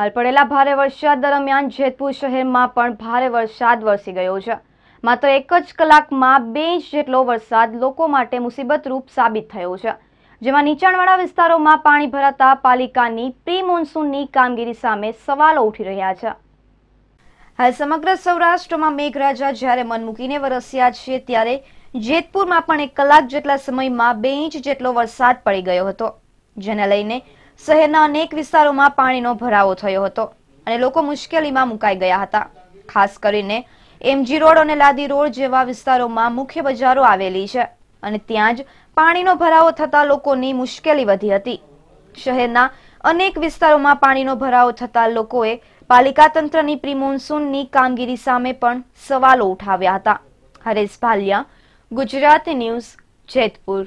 હાલ પડેલા ભારે વરસાદ દરમિયાન જેતપુર શહેરમાં પણ ભારે વરસાદ વરસી ગયો છે માત્ર એક જ કલાકમાં બે ઇંચ જેટલો વરસાદ લોકો માટે મુસીબતરૂપ સાબિત થયો છે જેમાં નીચાણવાળા વિસ્તારોમાં પાણી ભરાતા પાલિકાની પ્રી મોન્સૂનની કામગીરી સામે સવાલો ઉઠી રહ્યા છે હાલ સમગ્ર સૌરાષ્ટ્રમાં મેઘરાજા જ્યારે મન મૂકીને વરસ્યા છે ત્યારે જેતપુરમાં પણ એક કલાક જેટલા સમયમાં બે ઇંચ જેટલો વરસાદ પડી ગયો હતો જેને લઈને શહેરના અનેક વિસ્તારોમાં પાણીનો ભરાવો થયો હતો અને લોકો મુશ્કેલીમાં મુકાઈ ગયા હતા ખાસ કરીને એમજી રોડ અને લાદી રોડ જેવા વિસ્તારોમાં મુખ્ય બજારો આવેલી છે અને ત્યાં જ પાણીનો ભરાવો થતા લોકોની મુશ્કેલી વધી હતી શહેરના અનેક વિસ્તારોમાં પાણીનો ભરાવો થતા લોકોએ પાલિકા તંત્રની પ્રી કામગીરી સામે પણ સવાલો ઉઠાવ્યા હતા હરેશ ભાલિયા ગુજરાત ન્યૂઝ જેતપુર